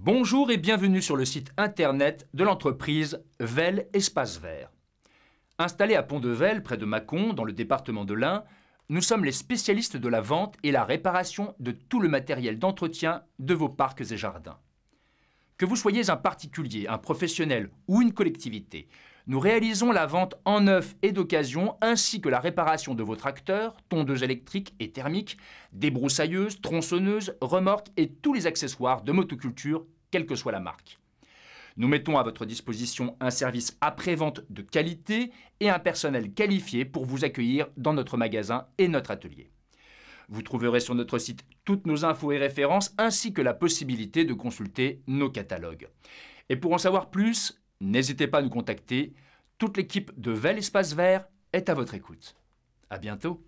Bonjour et bienvenue sur le site internet de l'entreprise Vel Espace Vert. Installés à Pont de Vel, près de Mâcon, dans le département de l'Ain, nous sommes les spécialistes de la vente et la réparation de tout le matériel d'entretien de vos parcs et jardins. Que vous soyez un particulier, un professionnel ou une collectivité, nous réalisons la vente en neuf et d'occasion, ainsi que la réparation de vos tracteurs, tondeuses électriques et thermiques, débroussailleuses, tronçonneuses, remorques et tous les accessoires de motoculture, quelle que soit la marque. Nous mettons à votre disposition un service après-vente de qualité et un personnel qualifié pour vous accueillir dans notre magasin et notre atelier. Vous trouverez sur notre site toutes nos infos et références ainsi que la possibilité de consulter nos catalogues. Et pour en savoir plus, N'hésitez pas à nous contacter. Toute l'équipe de Vel Espace Vert est à votre écoute. À bientôt.